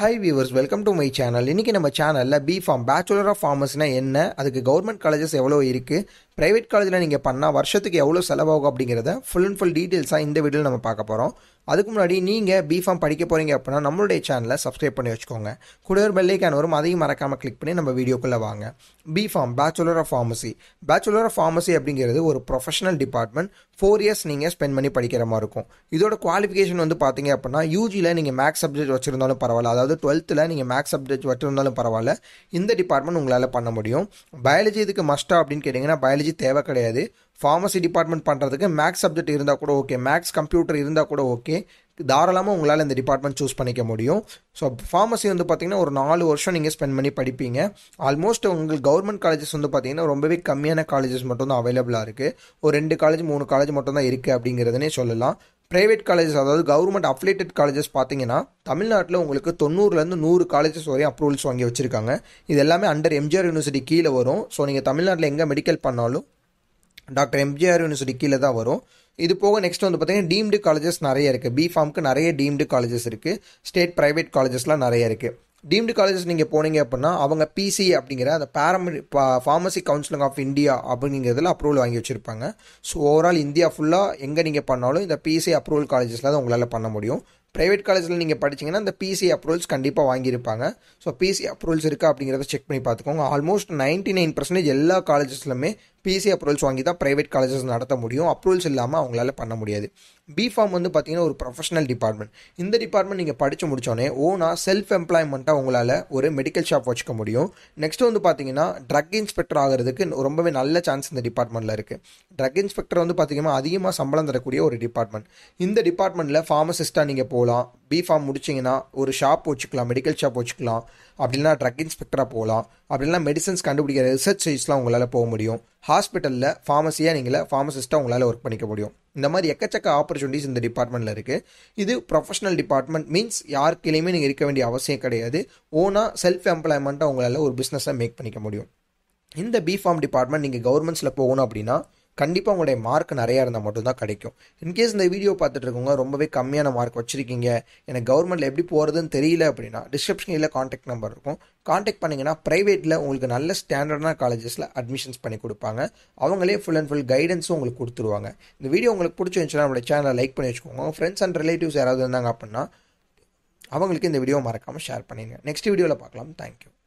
high viewers welcome to my channel இன்றைக்கி நம்ம சேனலில் பிஃபார்ம் பேச்சுலர் ஆஃப் ஃபார்மஸ்னால் என்ன அதுக்கு கவர்மெண்ட் காலேஜஸ் எவ்வளோ இருக்குது ப்ரைவேட் காலேஜில் நீங்கள் பண்ணால் வருஷத்துக்கு எவ்வளோ செலவாகும் அப்படிங்கிறத ஃபுல் அண்ட் ஃபுல் டீட்டெயில்ஸாக இந்த வீடியோவில் நம்ம பார்க்க போகிறோம் அதுக்கு முன்னாடி நீங்கள் பிஃபார்ம் படிக்க போகிறீங்க அப்படின்னா நம்மளுடைய சேனலை சப்ஸ்கிரைப் பண்ணி வச்சுக்கோங்க கூட ஒரு வரும் அதையும் மறக்காமல் கிளிக் பண்ணி நம்ம வீடியோக்குள்ளே வாங்க B Pharm bachelor of pharmacy bachelor of pharmacy அப்படிங்கிறது ஒரு ப்ரொஃபஷனல் டிபார்ட்மெண்ட் ஃபோர் இயர்ஸ் நீங்கள் ஸ்பெண்ட் பண்ணி படிக்கிற மாதிரி இருக்கும் இதோட குவாலிஃபிகேஷன் வந்து பார்த்தீங்க அப்படின்னா யூஜியில் நீங்கள் மேக்ஸ் சப்ஜெக்ட் வச்சுருந்தாலும் பரவாயில்ல அதாவது டுவெல்த்தில் நீங்கள் மேக்ஸ் சப்ஜெக்ட் வச்சுருந்தாலும் பரவாயில்ல இந்த டிபார்ட்மெண்ட் உங்களால் பண்ண முடியும் பயாலஜி இதுக்கு மஸ்டா அப்படின்னு கேட்டிங்கன்னா பயாலஜி காலேஜ் தேவை கிடையாது ஃபார்மசி டிபார்ட்மெண்ட் பண்ணுறதுக்கு மேக்ஸ் சப்ஜெக்ட் இருந்தால் கூட ஓகே மேக்ஸ் கம்ப்யூட்டர் இருந்தால் கூட ஓகே தாராளமாக உங்களால் இந்த டிபார்ட்மெண்ட் சூஸ் பண்ணிக்க முடியும் ஸோ ஃபார்மசி வந்து பார்த்திங்கன்னா ஒரு நாலு வருஷம் நீங்கள் ஸ்பெண்ட் பண்ணி படிப்பீங்க ஆல்மோஸ்ட் உங்களுக்கு கவர்மெண்ட் காலேஜஸ் வந்து பார்த்திங்கன்னா ரொம்பவே கம்மியான காலேஜஸ் மட்டும் தான் அவைலபிளாக இருக்குது ஒரு ரெண்டு காலேஜ் மூணு காலேஜ் மட்டும் தான் இருக்குது அப்படிங்கிறதுனே சொல்லலாம் ப்ரைவேட் காலேஜஸ் அதாவது கவர்மெண்ட் அஃபிலேட்டட் காலேஜஸ் பார்த்தீங்கன்னா தமிழ்நாட்டில் உங்களுக்கு தொண்ணூறுலேருந்து நூறு காலேஜஸ் வரையும் அப்ரூவல்ஸ் வாங்கி வச்சுருக்காங்க இது எல்லாமே அண்டர் எம்ஜிஆர் யூனிவர்சிட்டி கீழே வரும் ஸோ நீங்கள் தமிழ்நாட்டில் எங்கே மெடிக்கல் பண்ணாலும் டாக்டர் எம்ஜிஆர் யூனிவர்சிட்டி கீழே தான் வரும் இது போக நெக்ஸ்ட் வந்து பார்த்தீங்கன்னா டீம்டு காலேஜஸ் நிறைய இருக்குது பிஃபார்முக்கு நிறைய டீம்டு காலேஜஸ் இருக்குது ஸ்டேட் ப்ரைவேட் காலேஜஸ்லாம் நிறைய இருக்குது டீம்டு காலேஜஸ் நீங்கள் போனீங்க அப்படின்னா அவங்க பிசி அப்படிங்கிற அந்த பேரமெடி ஃபார்மசி கவுன்சிலிங் ஆஃப் இந்தியா அப்படிங்கிறதுல அப்ரூவல் வாங்கி வச்சுருப்பாங்க ஸோ ஓவரால் இந்தியா ஃபுல்லாக எங்கே நீங்கள் பண்ணாலும் இந்த பிசி அப்ரூவல் காலேஜஸில் தான் உங்களால் பண்ண முடியும் ப்ரைவேட் காலேஜில் நீங்கள் படிச்சிங்கன்னா இந்த பிசி அப்ரூவல்ஸ் கண்டிப்பாக வாங்கியிருப்பாங்க ஸோ பிசி அப்ரூவல்ஸ் இருக்கா அப்படிங்கிறத செக் பண்ணி பார்த்துக்கோங்க ஆல்மோஸ்ட் நைன்ட்டி நைன் பர்சன்டேஜ் எல்லா காலேஜஸ்லுமே பிசி அப்ரூவல்ஸ் வாங்கி தான் ப்ரைவேட் காலேஜஸ் நடத்த முடியும் அப்ரூவல்ஸ் இல்லாமல் அவங்களால பண்ண முடியாது பிஃபார்ம் வந்து பார்த்தீங்கன்னா ஒரு ப்ரொஃபஷனல் டிபார்ட்மெண்ட் இந்த டிபார்ட்மெண்ட் நீங்கள் படித்து முடிச்சோன்னே ஓனாக செல்ஃப் எம்ப்ளாய்மெண்ட்டாக உங்களால் ஒரு மெடிக்கல் ஷாப் வச்சுக்க முடியும் நெக்ஸ்ட் வந்து பார்த்தீங்கன்னா ட்ரக் இன்ஸ்பெக்டர் ஆகிறதுக்கு ரொம்பவே நல்ல சான்ஸ் இந்த டிபார்ட்மெண்ட்டில் இருக்குது ட்ரக் இன்ஸ்பெக்டர் வந்து பார்த்தீங்கன்னா அதிகமாக சம்பளம் தரக்கூடிய ஒரு டிபார்ட்மெண்ட் இந்த டிபார்ட்மெண்ட்டில் ஃபார்மசிஸ்ட்டாக நீங்கள் போகலாம் பிஃபார்ம் முடிச்சிங்கன்னா ஒரு ஷாப் வச்சுக்கலாம் மெடிக்கல் ஷாப் வச்சுக்கலாம் அப்படின்னா ட்ரக் இன்ஸ்பெக்டராக போகலாம் அப்படின்னா மெடிசன்ஸ் கண்டுபிடிக்கிற ரிசர்ச் சைஸ்லாம் உங்களால் போக முடியும் ஹாஸ்பிட்டலில் ஃபார்மசியாக நீங்கள் ஃபார்மசிஸ்ட்டாக உங்களால் ஒர்க் பண்ணிக்க முடியும் இந்த மாதிரி எக்கச்சக்க ஆப்பர்ச்சுனிட்டிஸ் இந்த டிபார்ட்மெண்ட்டில் இருக்குது இது ப்ரொஃபஷனல் டிபார்ட்மெண்ட் மீன்ஸ் யாருக்கிலையுமே நீங்கள் இருக்க வேண்டிய அவசியம் கிடையாது ஓனாக செல்ஃப் எம்ப்ளாய்மெண்ட்டாக உங்களால் ஒரு பிஸ்னஸை மேக் பண்ணிக்க முடியும் இந்த பிஃபார்ம் டிபார்ட்மெண்ட் நீங்கள் கவர்மெண்ட்ஸில் போகணும் அப்படின்னா கண்டிப்பாக உங்களுடைய மார்க் நிறையா இருந்தால் மட்டும்தான் கிடைக்கும் இன்கேஸ் இந்த வீடியோ பார்த்துட்டு இருக்கவங்க ரொம்பவே கம்மியான மார்க் வச்சுருக்கீங்க எனக்கு கவர்மெண்ட்டில் எப்படி போகிறதுன்னு தெரியல அப்படின்னா டிஸ்கிரிப்ஷனில் காண்டாக்ட் நம்பர் இருக்கும் காண்டாக்ட் பண்ணிங்கன்னா ப்ரைவேட்டில் உங்களுக்கு நல்ல ஸ்டாண்டர்டான காலேஜஸில் அட்மிஷன்ஸ் பண்ணி கொடுப்பாங்க அவங்களே ஃபுல் அண்ட் ஃபுல் கைடன்ஸும் உங்களுக்கு கொடுத்துருவாங்க இந்த வீடியோ உங்களுக்கு பிடிச்சிருந்துச்சுன்னா நம்மளோட சேனலை லைக் பண்ணி வச்சுக்கோங்க ஃப்ரெண்ட்ஸ் அண்ட் ரிலேட்டிவ்ஸ் யாராவது இருந்தாங்க அப்படின்னா அவங்களுக்கு இந்த வீடியோ மறக்காமல் ஷேர் பண்ணிடுங்க நெக்ஸ்ட் வீடியோவில் பார்க்கலாம் தேங்க்யூ